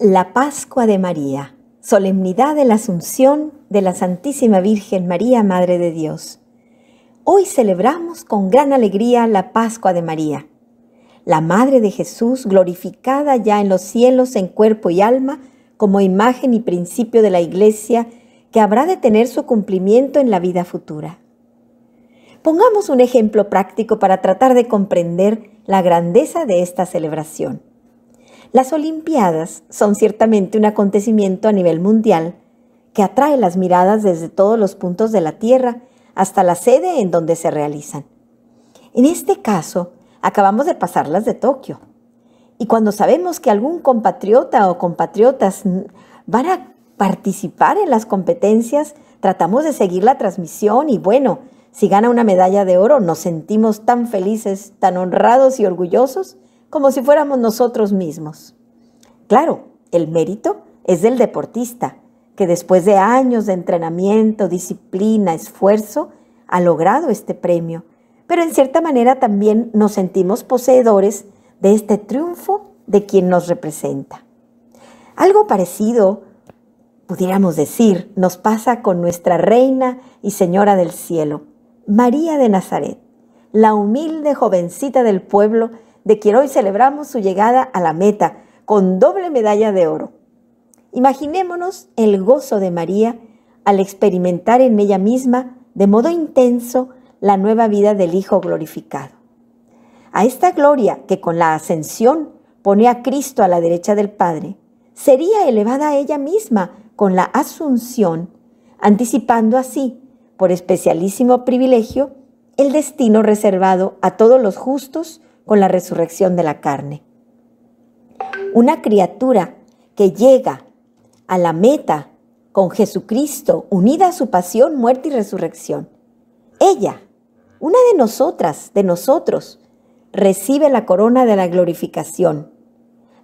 La Pascua de María, solemnidad de la Asunción de la Santísima Virgen María, Madre de Dios. Hoy celebramos con gran alegría la Pascua de María, la Madre de Jesús glorificada ya en los cielos en cuerpo y alma como imagen y principio de la Iglesia que habrá de tener su cumplimiento en la vida futura. Pongamos un ejemplo práctico para tratar de comprender la grandeza de esta celebración. Las Olimpiadas son ciertamente un acontecimiento a nivel mundial que atrae las miradas desde todos los puntos de la Tierra hasta la sede en donde se realizan. En este caso, acabamos de pasarlas de Tokio. Y cuando sabemos que algún compatriota o compatriotas van a participar en las competencias, tratamos de seguir la transmisión y bueno, si gana una medalla de oro, nos sentimos tan felices, tan honrados y orgullosos como si fuéramos nosotros mismos. Claro, el mérito es del deportista, que después de años de entrenamiento, disciplina, esfuerzo, ha logrado este premio. Pero en cierta manera también nos sentimos poseedores de este triunfo de quien nos representa. Algo parecido, pudiéramos decir, nos pasa con nuestra Reina y Señora del Cielo, María de Nazaret, la humilde jovencita del pueblo de quien hoy celebramos su llegada a la meta con doble medalla de oro. Imaginémonos el gozo de María al experimentar en ella misma de modo intenso la nueva vida del Hijo glorificado. A esta gloria que con la ascensión pone a Cristo a la derecha del Padre, sería elevada ella misma con la asunción, anticipando así, por especialísimo privilegio, el destino reservado a todos los justos con la resurrección de la carne. Una criatura que llega a la meta con Jesucristo, unida a su pasión, muerte y resurrección. Ella, una de nosotras, de nosotros, recibe la corona de la glorificación,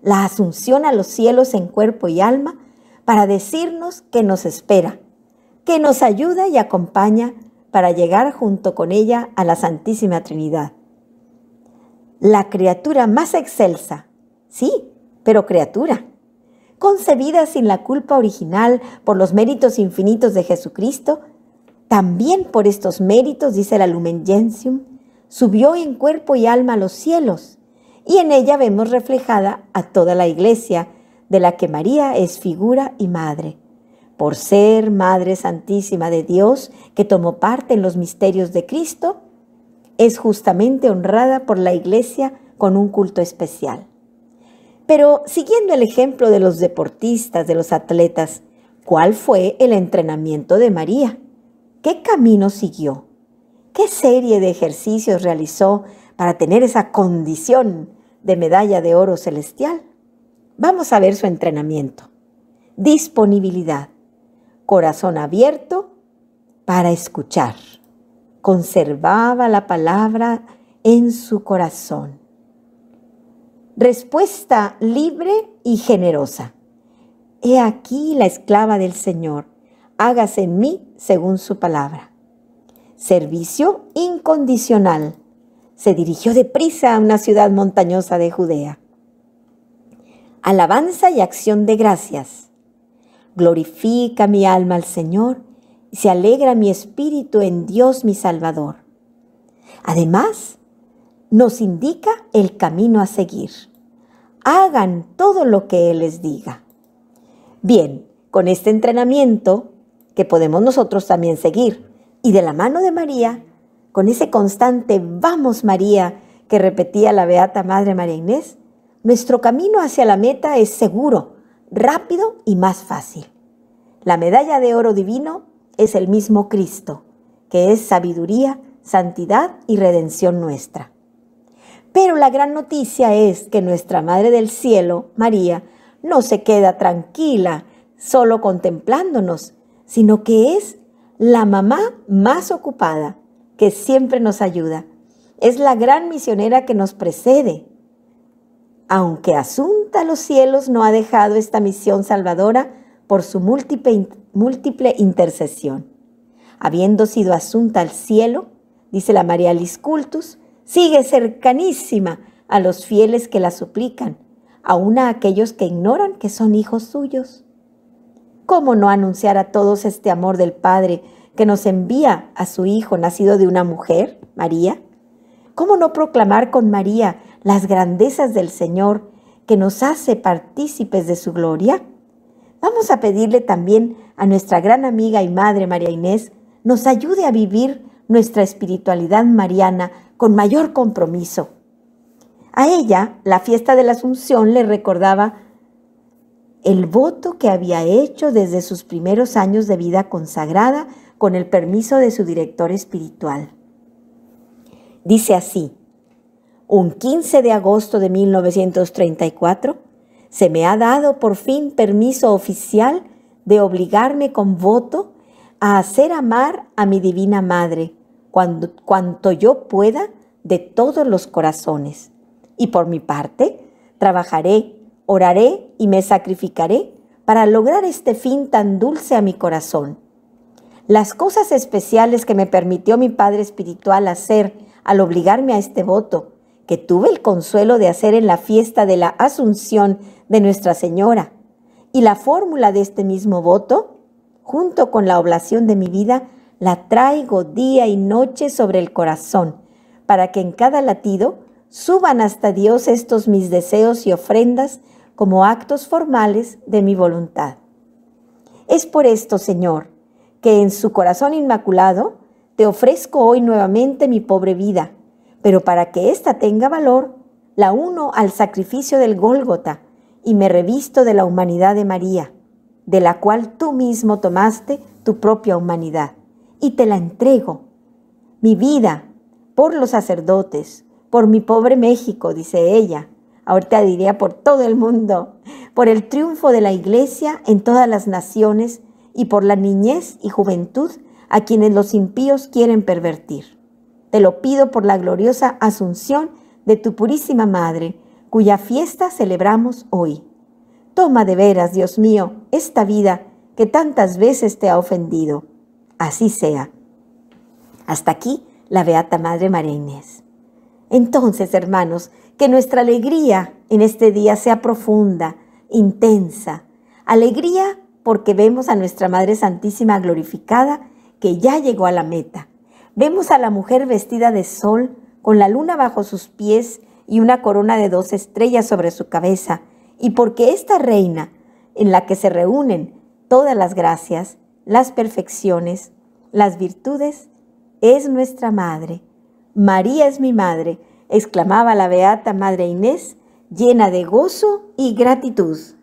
la asunción a los cielos en cuerpo y alma, para decirnos que nos espera, que nos ayuda y acompaña para llegar junto con ella a la Santísima Trinidad la criatura más excelsa, sí, pero criatura, concebida sin la culpa original por los méritos infinitos de Jesucristo, también por estos méritos, dice la Lumen Gentium, subió en cuerpo y alma a los cielos, y en ella vemos reflejada a toda la iglesia, de la que María es figura y madre, por ser Madre Santísima de Dios, que tomó parte en los misterios de Cristo, es justamente honrada por la Iglesia con un culto especial. Pero siguiendo el ejemplo de los deportistas, de los atletas, ¿cuál fue el entrenamiento de María? ¿Qué camino siguió? ¿Qué serie de ejercicios realizó para tener esa condición de medalla de oro celestial? Vamos a ver su entrenamiento. Disponibilidad. Corazón abierto para escuchar conservaba la palabra en su corazón. Respuesta libre y generosa. He aquí la esclava del Señor, hágase en mí según su palabra. Servicio incondicional. Se dirigió deprisa a una ciudad montañosa de Judea. Alabanza y acción de gracias. Glorifica mi alma al Señor se alegra mi espíritu en Dios mi Salvador. Además, nos indica el camino a seguir. Hagan todo lo que Él les diga. Bien, con este entrenamiento que podemos nosotros también seguir y de la mano de María, con ese constante vamos María que repetía la Beata Madre María Inés, nuestro camino hacia la meta es seguro, rápido y más fácil. La medalla de oro divino es el mismo Cristo, que es sabiduría, santidad y redención nuestra. Pero la gran noticia es que nuestra Madre del Cielo, María, no se queda tranquila solo contemplándonos, sino que es la mamá más ocupada, que siempre nos ayuda. Es la gran misionera que nos precede. Aunque Asunta a los cielos no ha dejado esta misión salvadora, por su múltiple, múltiple intercesión. Habiendo sido asunta al cielo, dice la María Liscultus, sigue cercanísima a los fieles que la suplican, aun a aquellos que ignoran que son hijos suyos. ¿Cómo no anunciar a todos este amor del Padre que nos envía a su Hijo nacido de una mujer, María? ¿Cómo no proclamar con María las grandezas del Señor que nos hace partícipes de su gloria? Vamos a pedirle también a nuestra gran amiga y madre María Inés nos ayude a vivir nuestra espiritualidad mariana con mayor compromiso. A ella, la fiesta de la Asunción le recordaba el voto que había hecho desde sus primeros años de vida consagrada con el permiso de su director espiritual. Dice así, un 15 de agosto de 1934, se me ha dado por fin permiso oficial de obligarme con voto a hacer amar a mi Divina Madre cuanto yo pueda de todos los corazones. Y por mi parte, trabajaré, oraré y me sacrificaré para lograr este fin tan dulce a mi corazón. Las cosas especiales que me permitió mi Padre Espiritual hacer al obligarme a este voto que tuve el consuelo de hacer en la fiesta de la Asunción de Nuestra Señora. Y la fórmula de este mismo voto, junto con la oblación de mi vida, la traigo día y noche sobre el corazón, para que en cada latido suban hasta Dios estos mis deseos y ofrendas como actos formales de mi voluntad. Es por esto, Señor, que en su corazón inmaculado te ofrezco hoy nuevamente mi pobre vida, pero para que ésta tenga valor, la uno al sacrificio del Gólgota y me revisto de la humanidad de María, de la cual tú mismo tomaste tu propia humanidad, y te la entrego. Mi vida, por los sacerdotes, por mi pobre México, dice ella, ahorita diría por todo el mundo, por el triunfo de la Iglesia en todas las naciones y por la niñez y juventud a quienes los impíos quieren pervertir. Te lo pido por la gloriosa asunción de tu purísima Madre, cuya fiesta celebramos hoy. Toma de veras, Dios mío, esta vida que tantas veces te ha ofendido. Así sea. Hasta aquí la Beata Madre María Inés. Entonces, hermanos, que nuestra alegría en este día sea profunda, intensa. Alegría porque vemos a nuestra Madre Santísima glorificada que ya llegó a la meta. Vemos a la mujer vestida de sol, con la luna bajo sus pies y una corona de dos estrellas sobre su cabeza, y porque esta reina, en la que se reúnen todas las gracias, las perfecciones, las virtudes, es nuestra madre. María es mi madre, exclamaba la beata madre Inés, llena de gozo y gratitud.